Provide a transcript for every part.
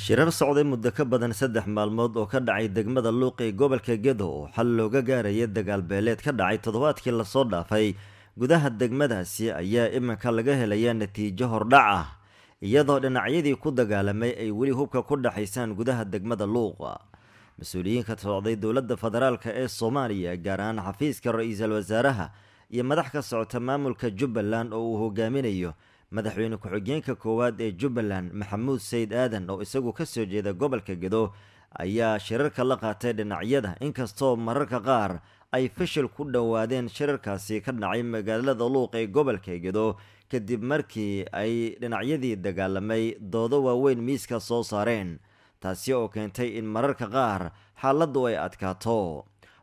shirar socday muddo ka badan saddex maalmood oo ka dhacay degmada luuq ee gobolka gedo oo xal looga gaaraya dagaal beeleed ka dhacay toddobaadkii lasoo dhaafay gudaha degmadaasi ayaa iminka laga helayaa natiijo hordhac ah iyadoo dhinacyadii ku dagaalamay ay weli hubka ku dhaxaysaan gudaha degmada luuqa mas-uuliyiin ka socday dowladda federaalk ee soomaaliya gaar ahaan xafiiska ra-iisul wasaaraha iyo madax ka socota maamulka jubbaland oo uu hogaaminayo madaxweyne ku-xigeenka koowaad ee jubbaland maxamuud sayid aadan oo isagu ka soo jeeda gobolka gedo ayaa shirarka la qaatay dhinacyada inkastoo mararka qaar ay fashil ku dhowaadeen shirarkaasi ka dhacay magaalada luuq ee gobolka gedo kadib markii ay dhinacyadii dagaalamay doodo waaweyn miiska soo saareen taasi oo keentay in mararka qaar xaaladdu ay adkaato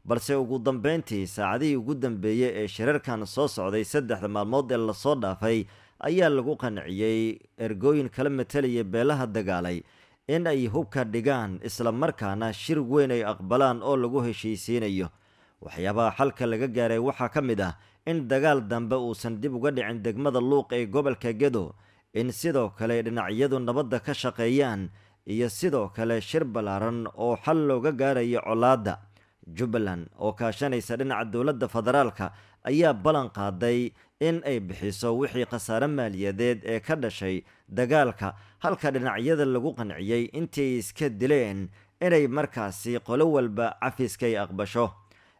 balse ugu dambeyntii saacadihii ugu dambeeyey ee shirarkan soo socday saddexda maalmood ee lasoo dhaafay ayaa lagu qanciyey ergooyin kala matelaya beelaha dagaalay in ay hubka dhigaan isla markaana shir weyn ay aqbalaan oo lagu heshiisiinayo waxyaabaha xalka laga gaaray waxaa ka mid ah in dagaal dambe uusan dib uga dhicin degmada luuq ee gobolka gedo in sidoo kale dhinacyadu nabadda ka shaqeeyaan iyo sidoo kale shir ballaaran oo xal looga gaarayo colaadda jubbaland oo kaashanaysa dhinaca dowladda federaalka ayaa ballan qaaday in ay bixiso wixii khasaare maaliyadeed ee ka dhashay dagaalka halka dhinacyada lagu qanciyey intii iska dileen inay markaasi qolo walba cafiskay aqbasho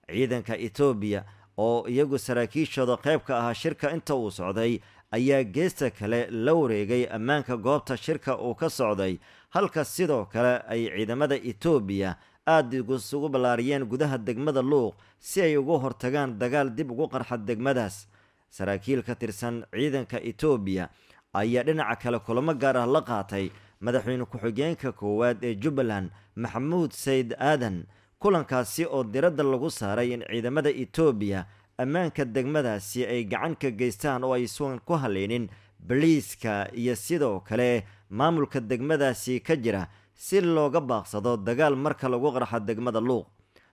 ciidanka etoobiya oo iyagu saraakiishooda qayb ka ahaa shirka inta uu socday ayaa geesta kale la wareegay ammaanka goobta shirka uu ka socday halka sidoo kale ay ciidamada etoobiya aada isugu ballaariyeen gudaha degmada luuq si ay uga hortagaan dagaal dib ugu qarxa degmadaas saraakiil ka tirsan ciidanka etoobiya ayaa dhinaca kale kulamo gaar ah la qaatay madaxweyne ku-xigeenka koowaad ee jubbaland maxamuud sayid aadan kulankaasi oo diradda lagu saaray in ciidamada etoobiya ammaanka degmadaasi ay gacan ka geystaan oo aysan ku haleynin baliiska iyo sidoo kale maamulka degmadaasi ka jira si looga baaqsado dagaal marka lagu qarxo degmada luuq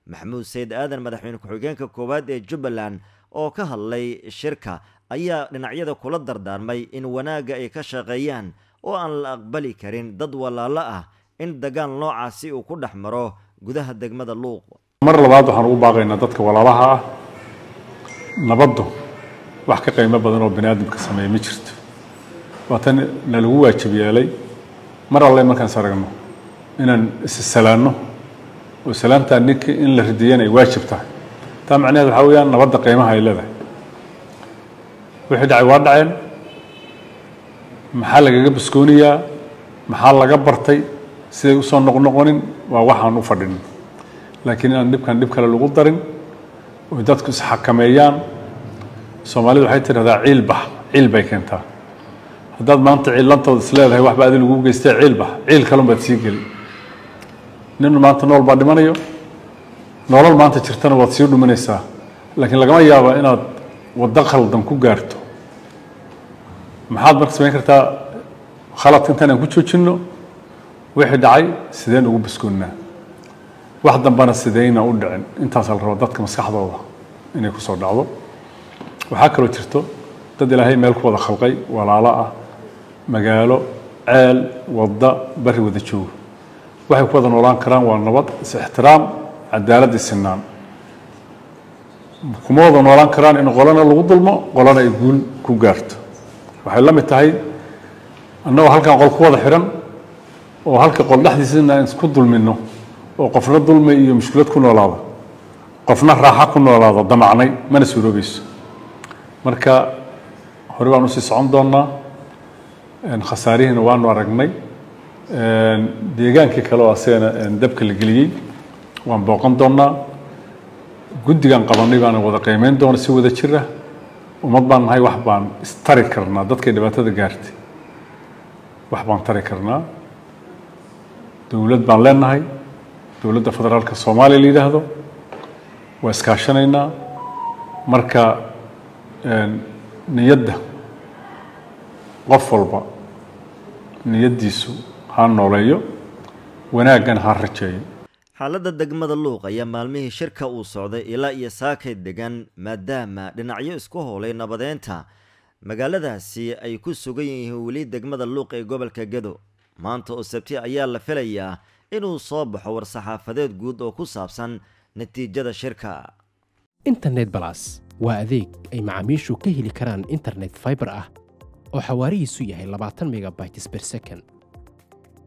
maxamuud sayid aadan madaxweyne ku-xigeenka koowaad ee jubbaland oo ka hadlay shirka ayaa dhinacyada kula dardaarmay in wanaagga ay ka shaqeeyaan oo aan la aqbali karin dad walaalo ah in dagaal noocaasi uu ku dhex maro gudaha degmada luuq mar labaad waxaan ugu baaqaynaa dadka walaalaha ah nabaddu wax ka qiimo badan oo bani aadamka sameeye ma jirto waa tan nalagu waajib yeelay mar alle markaan aragno inaan issalaanno oo salaamtaa ninka in la ridiyana ay waajib tahay taa macnaheed waxaa weyaan nabadda qiimaha ay leedahay wixii dhacay waa dhaceen maxaa lagaga baskooniyaa maxaa laga bartay siday usoo noqnoqonin waa waxaan u fadhinin laakiin inaan dhibkan dhib kale lagu darin oo dadku isxakameeyaan soomaalidu waxay tidhahdaa ciilbax ciil bay keentaa haddaad maanta ciillantooda isleedahay waxba adi lagu geystee ciilbax ciil kalunbaad sii geli nin maanta nool baa dhimanayo noolal maanta jirtana waad sii dhuminaysaa laakiin lagama yaaba inaad waddo khaldan ku gaarto maxaad marka samayn kartaa khalad intaan aan ku joojinno wixii dhacay sideen ugu baskoonnaa wax dambana sideyna u dhicin intaasaa la rabaa dadka maskaxdooda inay ku soo dhacdo waxaa kaloo jirto dad ilaahay meel ku wada khalqay walaalo ah magaalo ceel wadda bari wada jooga waxay ku wada noolaan karaan waa nabad is-ixtiraam cadaalad i sinaan kuma wada noolaan karaan in qolana lagu dulmo qolana ay guul ku gaarto waxay la mid tahay annagoo halkan qol ku wada xihan oo halka qol dhexdiisana aan isku dulmino oo qofna dulmi iyo mushkilad ku noolaada qofna raaxa ku noolaada damacnay mana suuroobayso marka hore baan usii socon doonaa khasaarihiina waanu aragnay Ehm, deegaankii kaleo asagana ehm, dabka la geliyey waan booqan doonaa guddigan qabanay baana wada qiimeyn doona si wada jir jira ah. ummad baan nahay wax baan istari karnaa dadkay dhibaatada gaartay wax baan tari karnaa dowlad baan leenahay dowladda federaalka soomaaliya la yidhaahdo waa iskaashanaynaa marka ehm, niyadda qof walba niyaddiisu ha nooleeyo wanaaggan ha rajeeyo xaaladda degmada luuq ayaa maalmihii shirka uu socday ilaa iyo saakay degan maadaama dhinacyo isku howlay nabadeynta magaaladaasi ay ku sugan yihiin weli degmada luuq ee gobolka gedo maanta oo sabti ayaa la filayaa inuu soo baxo war-saxaafadeed guud oo ku saabsan natiijada shirka internet balas waa adeeg ay macaamiishu ka heli karaan internet fiber ah oo xawaarihiisu yahay labaatan megabytes per second